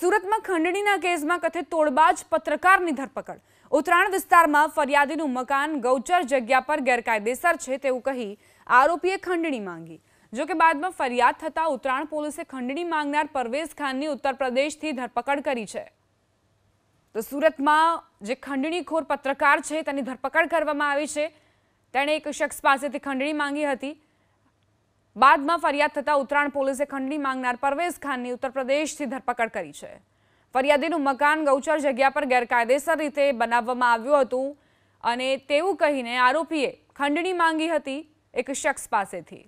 સુરતમાં ખંડણીના કેસમાં કથિત તોડબાજ પત્રકારની ધરપકડ ઉત્તરાયણ વિસ્તારમાં ફરિયાદીનું મકાન ગૌચર જગ્યા પર ગેરકાયદેસર છે તેવું કહી આરોપીએ ખંડણી માંગી જોકે બાદમાં ફરિયાદ થતાં ઉત્તરાયણ પોલીસે ખંડણી માંગનાર પરવેઝ ખાનની ઉત્તર પ્રદેશથી ધરપકડ કરી છે તો સુરતમાં જે ખંડણીખોર પત્રકાર છે તેની ધરપકડ કરવામાં આવી છે તેણે એક શખ્સ પાસેથી ખંડણી માંગી હતી બાદમાં ફરિયાદ થતાં ઉત્તરાયણ પોલીસે ખંડણી માંગનાર પરવેઝ ખાનની ઉત્તર પ્રદેશથી ધરપકડ કરી છે ફરિયાદીનું મકાન ગૌચર જગ્યા પર ગેરકાયદેસર રીતે બનાવવામાં આવ્યું હતું અને તેવું કહીને આરોપીએ ખંડણી માંગી હતી એક શખ્સ પાસેથી